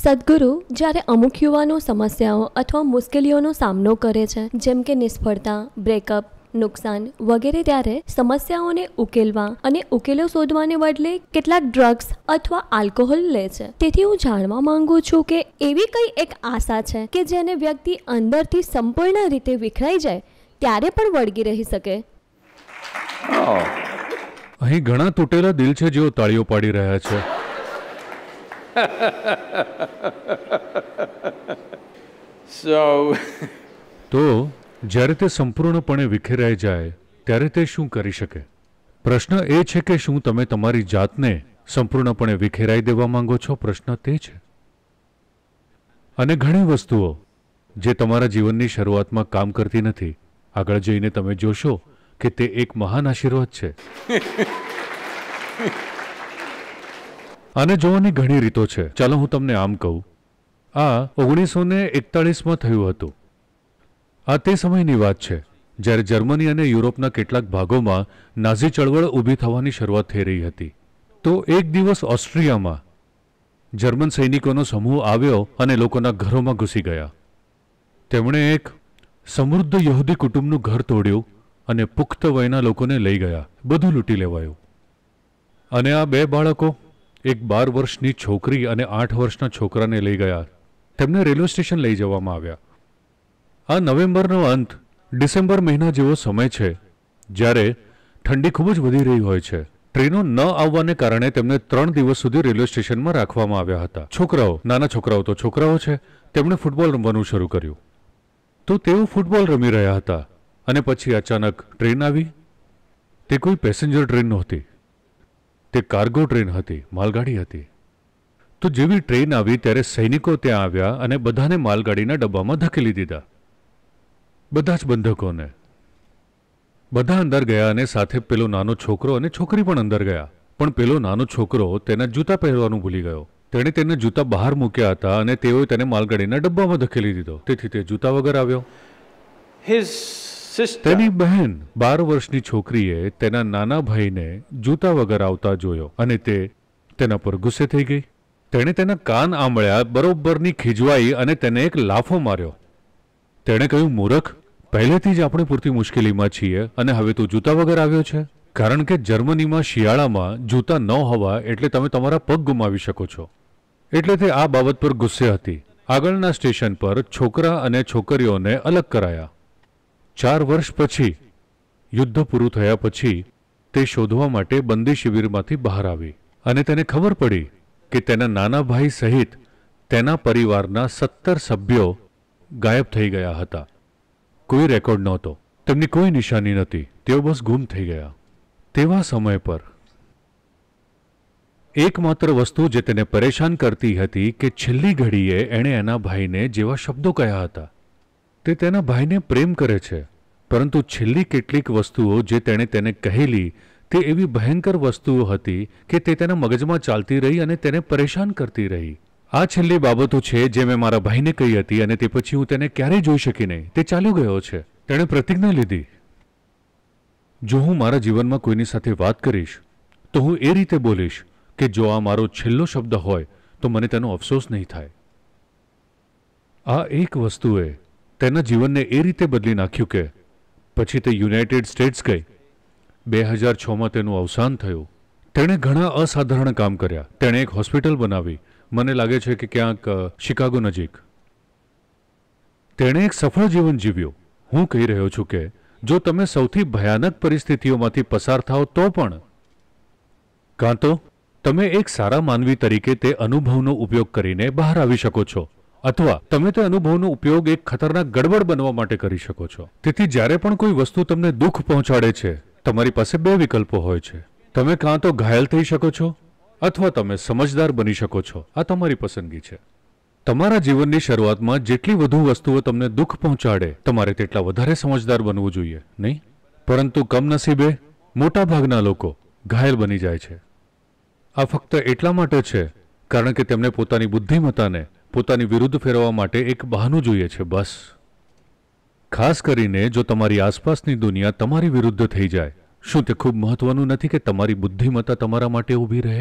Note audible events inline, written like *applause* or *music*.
સદગુરુ જ્યારે અમુક યુવાનો સમસ્યાઓ અથવા મુશ્કેલીઓનો સામનો કરે છે જેમ કે નિષ્ફળતા બ્રેકઅપ નુકસાન વગેરે ત્યારે સમસ્યાઓને ઉકેલવા અને ઉકેલો શોધવાને બદલે કેટલાક ડ્રગ્સ અથવા આલ્કોહોલ લે છે તેથી હું જાણવા માંગુ છું કે એવી કઈ એક આશા છે કે જેને વ્યક્તિ અંદરથી સંપૂર્ણ રીતે વિખરાઈ જાય ત્યારે પણ વળગી રહી શકે અહીં ઘણા તૂટેલા દિલ છે જેઓ તાળીઓ પાડી રહ્યા છે *laughs* so *laughs* તો જ્યારે તે સંપૂર્ણપણે વિખેરાઈ જાય ત્યારે તે શું કરી શકે પ્રશ્ન એ છે કે શું તમે તમારી જાતને સંપૂર્ણપણે વિખેરાઈ દેવા માંગો છો પ્રશ્ન તે છે અને ઘણી વસ્તુઓ જે તમારા જીવનની શરૂઆતમાં કામ કરતી નથી આગળ જઈને તમે જોશો કે તે એક મહાન આશીર્વાદ છે *laughs* આને જોવાની ઘણી રીતો છે ચાલો હું તમને આમ કહું આ ઓગણીસો ને એકતાળીસમાં થયું હતું આ તે સમયની વાત છે જ્યારે જર્મની અને યુરોપના કેટલાક ભાગોમાં નાઝી ચળવળ ઊભી થવાની શરૂઆત થઈ રહી હતી તો એક દિવસ ઓસ્ટ્રિયામાં જર્મન સૈનિકોનો સમૂહ આવ્યો અને લોકોના ઘરોમાં ઘૂસી ગયા તેમણે એક સમૃદ્ધ યહૂદી કુટુંબનું ઘર તોડ્યું અને પુખ્ત વયના લોકોને લઈ ગયા બધું લૂંટી લેવાયું અને આ બે બાળકો એક બાર વર્ષની છોકરી અને આઠ વર્ષના છોકરાને લઈ ગયા તેમને રેલવે સ્ટેશન લઈ જવામાં આવ્યા આ નવેમ્બરનો અંત ડિસેમ્બર મહિના જેવો સમય છે જ્યારે ઠંડી ખૂબ જ વધી રહી હોય છે ટ્રેનો ન આવવાને કારણે તેમને ત્રણ દિવસ સુધી રેલવે સ્ટેશનમાં રાખવામાં આવ્યા હતા છોકરાઓ નાના છોકરાઓ તો છોકરાઓ છે તેમણે ફૂટબોલ રમવાનું શરૂ કર્યું તો તેઓ ફૂટબોલ રમી રહ્યા હતા અને પછી અચાનક ટ્રેન આવી તે કોઈ પેસેન્જર ટ્રેન નહોતી તે કાર્ગો ટ્રેન હતી માલગાડી હતી તો જેવી ટ્રેન આવી ત્યારે સૈનિકો ત્યાં આવ્યા અને બધાને માલગાડીના ડબ્બામાં ધકેલી દીધા બધા જ બંધકોને બધા અંદર ગયા અને સાથે પેલો નાનો છોકરો અને છોકરી પણ અંદર ગયા પણ પેલો નાનો છોકરો તેના જૂતા પહેરવાનું ભૂલી ગયો તેણે તેના જૂતા બહાર મૂક્યા હતા અને તેઓએ તેને માલગાડીના ડબ્બામાં ધકેલી દીધો તેથી તે જૂતા વગર આવ્યો હિઝ તેની બહેન બાર વર્ષની છોકરીએ તેના નાના ભાઈને જૂતા વગર આવતા જોયો અને તે તેના પર ગુસ્સે થઈ ગઈ તેણે તેના કાન આંબળ્યા બરોબરની ખીજવાઈ અને તેને એક લાફો માર્યો તેણે કહ્યું મૂરખ પહેલેથી જ આપણે પૂરતી મુશ્કેલીમાં છીએ અને હવે તું જૂતા વગર આવ્યો છે કારણ કે જર્મનીમાં શિયાળામાં જૂતા ન હોવા એટલે તમે તમારા પગ ગુમાવી શકો છો એટલે તે આ બાબત પર ગુસ્સે હતી આગળના સ્ટેશન પર છોકરા અને છોકરીઓને અલગ કરાયા ચાર વર્ષ પછી યુદ્ધ પૂરું થયા પછી તે શોધવા માટે બંદી શિબિરમાંથી બહાર આવી અને તેને ખબર પડી કે તેના નાના ભાઈ સહિત તેના પરિવારના સત્તર સભ્યો ગાયબ થઈ ગયા હતા કોઈ રેકોર્ડ નહોતો તેમની કોઈ નિશાની નહોતી તેઓ બસ ગુમ થઈ ગયા તેવા સમય પર એકમાત્ર વસ્તુ જે તેને પરેશાન કરતી હતી કે છેલ્લી ઘડીએ એણે એના ભાઈને જેવા શબ્દો કહ્યા હતા તે તેના ભાઈને પ્રેમ કરે છે પરંતુ છેલ્લી કેટલીક વસ્તુઓ જે તેણે તેને કહેલી તે એવી ભયંકર વસ્તુઓ હતી કે તે તેના મગજમાં ચાલતી રહી અને તેને પરેશાન કરતી રહી આ છેલ્લી બાબતો છે જે મેં મારા ભાઈને કહી હતી અને તે પછી હું તેને ક્યારેય જોઈ શકી નહીં તે ચાલ્યો ગયો છે તેણે પ્રતિજ્ઞા લીધી જો હું મારા જીવનમાં કોઈની સાથે વાત કરીશ તો હું એ રીતે બોલીશ કે જો આ મારો છેલ્લો શબ્દ હોય તો મને તેનો અફસોસ નહીં થાય આ એક વસ્તુએ તેના જીવનને એ રીતે બદલી નાખ્યું કે પછી તે યુનાઇટેડ સ્ટેટ્સ ગઈ બે હજાર છમાં તેનું અવસાન થયું તેણે ઘણા અસાધારણ કામ કર્યા તેણે એક હોસ્પિટલ બનાવી મને લાગે છે કે ક્યાંક શિકાગો નજીક તેણે એક સફળ જીવન જીવ્યું હું કહી રહ્યો છું કે જો તમે સૌથી ભયાનક પરિસ્થિતિઓમાંથી પસાર થાઓ તો પણ કાં તો તમે એક સારા માનવી તરીકે તે અનુભવનો ઉપયોગ કરીને બહાર આવી શકો છો અથવા તમે તે અનુભવનો ઉપયોગ એક ખતરનાક ગડબડ બનવા માટે કરી શકો છો તેથી જ્યારે પણ કોઈ વસ્તુ તમને દુઃખ પહોંચાડે છે તમારી પાસે બે વિકલ્પો હોય છે તમે કાં તો ઘાયલ થઈ શકો છો અથવા તમે સમજદાર બની શકો છો આ તમારી પસંદગી છે તમારા જીવનની શરૂઆતમાં જેટલી વધુ વસ્તુઓ તમને દુઃખ પહોંચાડે તમારે તેટલા વધારે સમજદાર બનવું જોઈએ નહીં પરંતુ કમનસીબે મોટાભાગના લોકો ઘાયલ બની જાય છે આ ફક્ત એટલા માટે છે કારણ કે તેમને પોતાની બુદ્ધિમત્તાને પોતાની વિરુદ્ધ ફેરવવા માટે એક બહાનું જોઈએ છે બસ ખાસ કરીને જો તમારી આસપાસની દુનિયા તમારી વિરુદ્ધ થઈ જાય શું તે ખૂબ મહત્વનું નથી કે તમારી બુદ્ધિમત્તા તમારા માટે ઊભી રહે